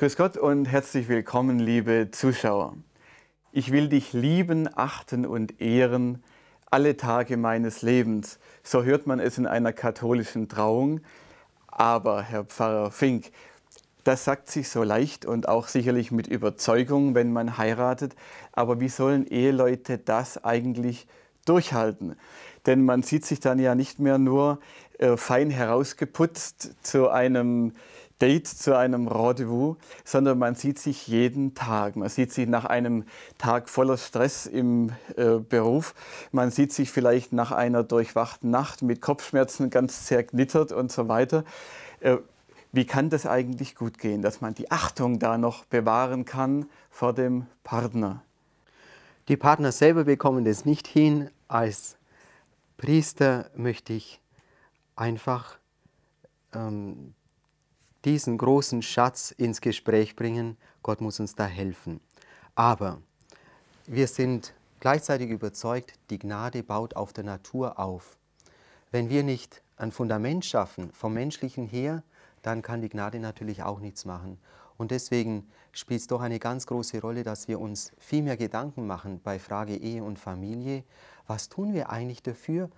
Grüß Gott und herzlich willkommen, liebe Zuschauer. Ich will dich lieben, achten und ehren alle Tage meines Lebens. So hört man es in einer katholischen Trauung. Aber, Herr Pfarrer Fink, das sagt sich so leicht und auch sicherlich mit Überzeugung, wenn man heiratet. Aber wie sollen Eheleute das eigentlich durchhalten? Denn man sieht sich dann ja nicht mehr nur äh, fein herausgeputzt zu einem Date zu einem Rendezvous, sondern man sieht sich jeden Tag. Man sieht sich nach einem Tag voller Stress im äh, Beruf. Man sieht sich vielleicht nach einer durchwachten Nacht mit Kopfschmerzen ganz zerknittert und so weiter. Äh, wie kann das eigentlich gut gehen, dass man die Achtung da noch bewahren kann vor dem Partner? Die Partner selber bekommen das nicht hin. Als Priester möchte ich einfach ähm, diesen großen Schatz ins Gespräch bringen. Gott muss uns da helfen. Aber wir sind gleichzeitig überzeugt, die Gnade baut auf der Natur auf. Wenn wir nicht ein Fundament schaffen vom menschlichen her, dann kann die Gnade natürlich auch nichts machen. Und deswegen spielt es doch eine ganz große Rolle, dass wir uns viel mehr Gedanken machen bei Frage Ehe und Familie. Was tun wir eigentlich dafür,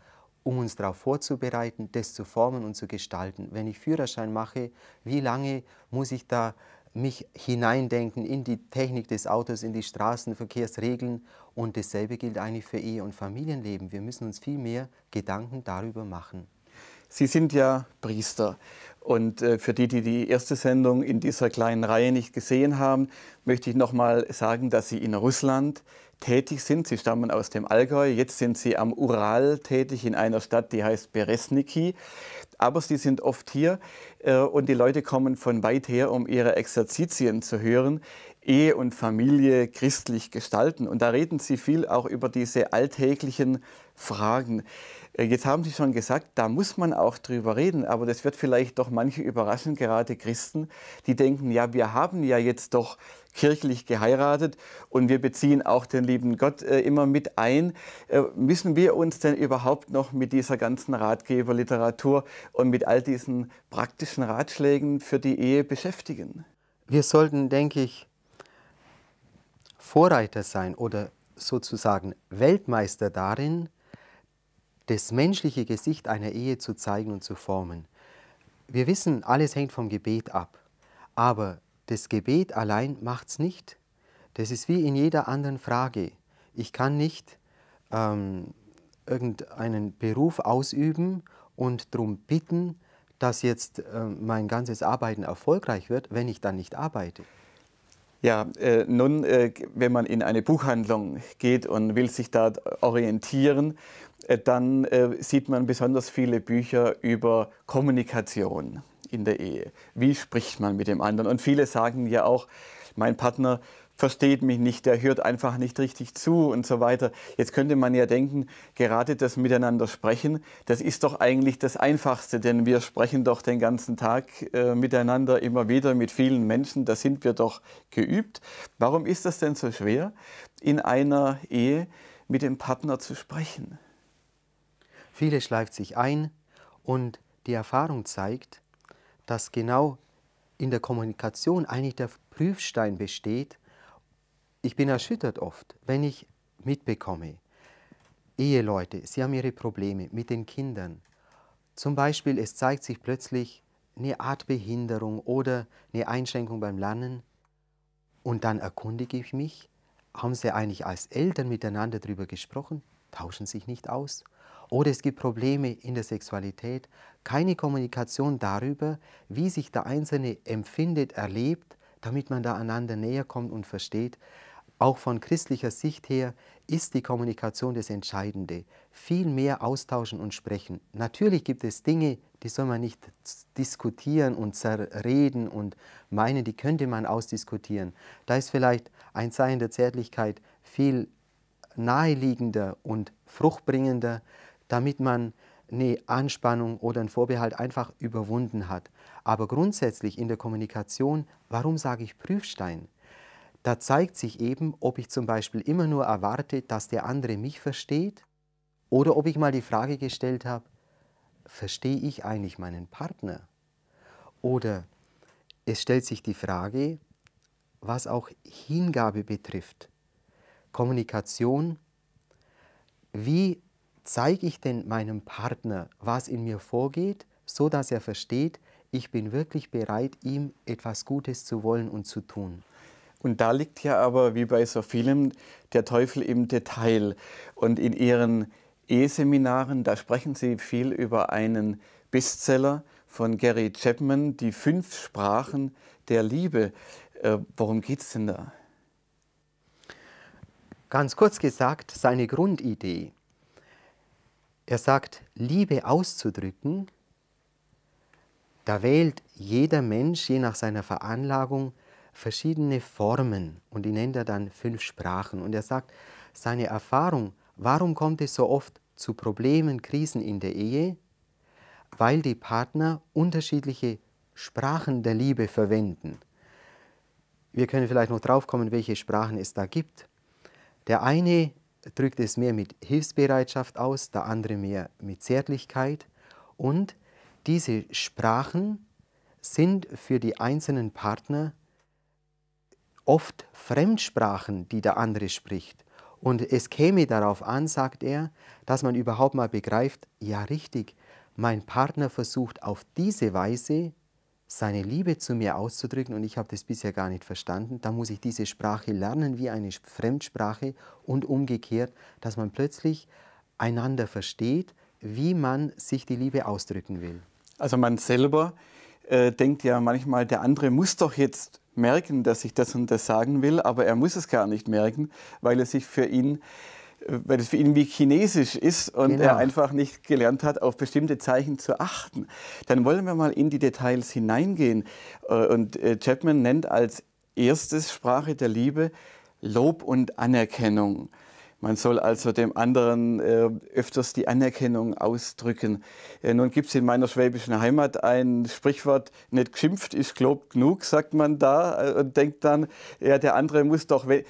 um uns darauf vorzubereiten, das zu formen und zu gestalten. Wenn ich Führerschein mache, wie lange muss ich da mich hineindenken in die Technik des Autos, in die Straßenverkehrsregeln und dasselbe gilt eigentlich für Ehe und Familienleben. Wir müssen uns viel mehr Gedanken darüber machen. Sie sind ja Priester. Und äh, für die, die die erste Sendung in dieser kleinen Reihe nicht gesehen haben, möchte ich nochmal sagen, dass Sie in Russland tätig sind. Sie stammen aus dem Allgäu. Jetzt sind Sie am Ural tätig in einer Stadt, die heißt Beresniki. Aber Sie sind oft hier äh, und die Leute kommen von weit her, um Ihre Exerzitien zu hören. Ehe und Familie christlich gestalten. Und da reden Sie viel auch über diese alltäglichen Fragen. Äh, jetzt haben Sie schon gesagt, da muss man auch drüber reden, aber das wird vielleicht doch manche überraschen, gerade Christen, die denken, ja, wir haben ja jetzt doch kirchlich geheiratet und wir beziehen auch den lieben Gott äh, immer mit ein. Äh, müssen wir uns denn überhaupt noch mit dieser ganzen Ratgeberliteratur und mit all diesen praktischen Ratschlägen für die Ehe beschäftigen? Wir sollten, denke ich, Vorreiter sein oder sozusagen Weltmeister darin, das menschliche Gesicht einer Ehe zu zeigen und zu formen. Wir wissen, alles hängt vom Gebet ab, aber das Gebet allein macht es nicht. Das ist wie in jeder anderen Frage. Ich kann nicht ähm, irgendeinen Beruf ausüben und darum bitten, dass jetzt äh, mein ganzes Arbeiten erfolgreich wird, wenn ich dann nicht arbeite. Ja, äh, nun, äh, wenn man in eine Buchhandlung geht und will sich da orientieren, äh, dann äh, sieht man besonders viele Bücher über Kommunikation in der Ehe. Wie spricht man mit dem anderen? Und viele sagen ja auch, mein Partner versteht mich nicht, der hört einfach nicht richtig zu und so weiter. Jetzt könnte man ja denken, gerade das Miteinander sprechen, das ist doch eigentlich das Einfachste, denn wir sprechen doch den ganzen Tag äh, miteinander immer wieder mit vielen Menschen, da sind wir doch geübt. Warum ist das denn so schwer, in einer Ehe mit dem Partner zu sprechen? Viele schleift sich ein und die Erfahrung zeigt, dass genau in der Kommunikation eigentlich der Prüfstein besteht, ich bin erschüttert oft, wenn ich mitbekomme, Eheleute, sie haben ihre Probleme mit den Kindern. Zum Beispiel, es zeigt sich plötzlich eine Art Behinderung oder eine Einschränkung beim Lernen. Und dann erkundige ich mich, haben sie eigentlich als Eltern miteinander darüber gesprochen, tauschen sich nicht aus. Oder es gibt Probleme in der Sexualität, keine Kommunikation darüber, wie sich der Einzelne empfindet, erlebt, damit man da einander näher kommt und versteht, auch von christlicher Sicht her ist die Kommunikation das Entscheidende. Viel mehr austauschen und sprechen. Natürlich gibt es Dinge, die soll man nicht diskutieren und zerreden und meinen, die könnte man ausdiskutieren. Da ist vielleicht ein Zeichen der Zärtlichkeit viel naheliegender und fruchtbringender, damit man eine Anspannung oder einen Vorbehalt einfach überwunden hat. Aber grundsätzlich in der Kommunikation, warum sage ich Prüfstein? Da zeigt sich eben, ob ich zum Beispiel immer nur erwarte, dass der andere mich versteht oder ob ich mal die Frage gestellt habe, verstehe ich eigentlich meinen Partner? Oder es stellt sich die Frage, was auch Hingabe betrifft, Kommunikation, wie zeige ich denn meinem Partner, was in mir vorgeht, so dass er versteht, ich bin wirklich bereit, ihm etwas Gutes zu wollen und zu tun. Und da liegt ja aber, wie bei so vielem, der Teufel im Detail. Und in Ihren E-Seminaren, da sprechen Sie viel über einen Bestseller von Gary Chapman, die fünf Sprachen der Liebe. Äh, worum geht es denn da? Ganz kurz gesagt, seine Grundidee. Er sagt, Liebe auszudrücken, da wählt jeder Mensch je nach seiner Veranlagung verschiedene Formen und die nennt er dann fünf Sprachen. Und er sagt, seine Erfahrung, warum kommt es so oft zu Problemen, Krisen in der Ehe? Weil die Partner unterschiedliche Sprachen der Liebe verwenden. Wir können vielleicht noch drauf kommen, welche Sprachen es da gibt. Der eine drückt es mehr mit Hilfsbereitschaft aus, der andere mehr mit Zärtlichkeit. Und diese Sprachen sind für die einzelnen Partner oft Fremdsprachen, die der andere spricht. Und es käme darauf an, sagt er, dass man überhaupt mal begreift, ja richtig, mein Partner versucht auf diese Weise seine Liebe zu mir auszudrücken und ich habe das bisher gar nicht verstanden, da muss ich diese Sprache lernen wie eine Fremdsprache und umgekehrt, dass man plötzlich einander versteht, wie man sich die Liebe ausdrücken will. Also man selber äh, denkt ja manchmal, der andere muss doch jetzt merken, dass ich das und das sagen will, aber er muss es gar nicht merken, weil es sich für ihn äh, weil es für ihn wie Chinesisch ist und genau. er einfach nicht gelernt hat, auf bestimmte Zeichen zu achten. Dann wollen wir mal in die Details hineingehen. Äh, und äh, Chapman nennt als erstes Sprache der Liebe Lob und Anerkennung. Man soll also dem anderen äh, öfters die Anerkennung ausdrücken. Äh, nun gibt es in meiner schwäbischen Heimat ein Sprichwort, nicht geschimpft ist gelobt genug, sagt man da äh, und denkt dann, ja, der andere muss doch, wenn,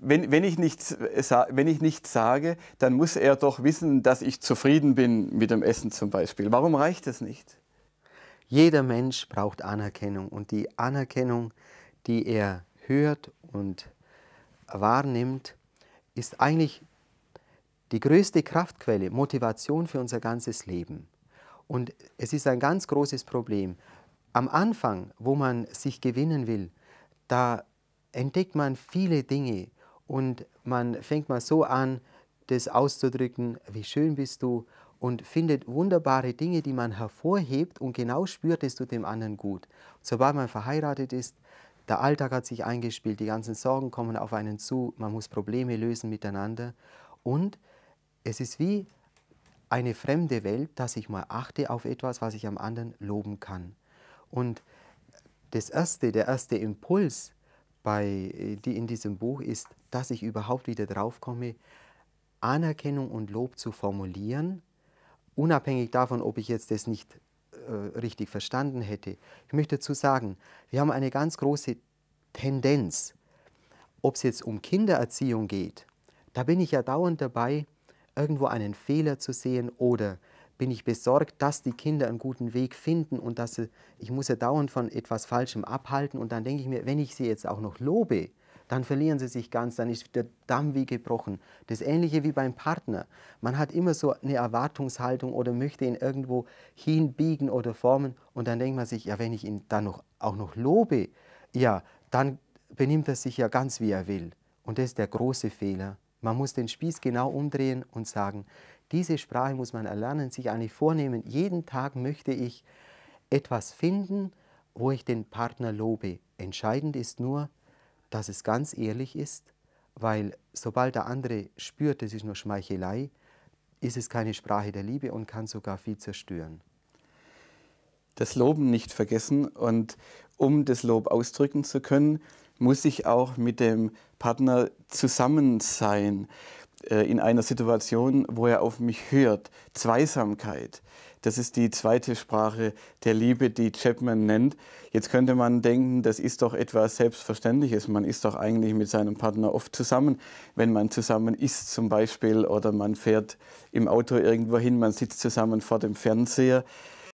wenn, ich nichts, äh, wenn ich nichts sage, dann muss er doch wissen, dass ich zufrieden bin mit dem Essen zum Beispiel. Warum reicht es nicht? Jeder Mensch braucht Anerkennung und die Anerkennung, die er hört und wahrnimmt, ist eigentlich die größte Kraftquelle, Motivation für unser ganzes Leben. Und es ist ein ganz großes Problem. Am Anfang, wo man sich gewinnen will, da entdeckt man viele Dinge und man fängt mal so an, das auszudrücken, wie schön bist du und findet wunderbare Dinge, die man hervorhebt und genau spürt, es tut dem anderen gut. Sobald man verheiratet ist, der Alltag hat sich eingespielt, die ganzen Sorgen kommen auf einen zu, man muss Probleme lösen miteinander. Und es ist wie eine fremde Welt, dass ich mal achte auf etwas, was ich am anderen loben kann. Und das erste, der erste Impuls bei, die in diesem Buch ist, dass ich überhaupt wieder draufkomme, Anerkennung und Lob zu formulieren, unabhängig davon, ob ich jetzt das nicht äh, richtig verstanden hätte. Ich möchte dazu sagen, wir haben eine ganz große Tendenz, ob es jetzt um Kindererziehung geht, da bin ich ja dauernd dabei, irgendwo einen Fehler zu sehen oder bin ich besorgt, dass die Kinder einen guten Weg finden und dass sie, ich muss ja dauernd von etwas Falschem abhalten und dann denke ich mir, wenn ich sie jetzt auch noch lobe, dann verlieren sie sich ganz, dann ist der Damm wie gebrochen. Das ähnliche wie beim Partner. Man hat immer so eine Erwartungshaltung oder möchte ihn irgendwo hinbiegen oder formen und dann denkt man sich, ja, wenn ich ihn dann noch, auch noch lobe, ja, dann benimmt er sich ja ganz wie er will. Und das ist der große Fehler. Man muss den Spieß genau umdrehen und sagen, diese Sprache muss man erlernen, sich eigentlich vornehmen. Jeden Tag möchte ich etwas finden, wo ich den Partner lobe. Entscheidend ist nur, dass es ganz ehrlich ist, weil sobald der andere spürt, es ist nur Schmeichelei, ist es keine Sprache der Liebe und kann sogar viel zerstören. Das Loben nicht vergessen und um das Lob ausdrücken zu können, muss ich auch mit dem Partner zusammen sein. Äh, in einer Situation, wo er auf mich hört. Zweisamkeit. Das ist die zweite Sprache der Liebe, die Chapman nennt. Jetzt könnte man denken, das ist doch etwas Selbstverständliches. Man ist doch eigentlich mit seinem Partner oft zusammen, wenn man zusammen isst zum Beispiel oder man fährt im Auto irgendwo hin, man sitzt zusammen vor dem Fernseher.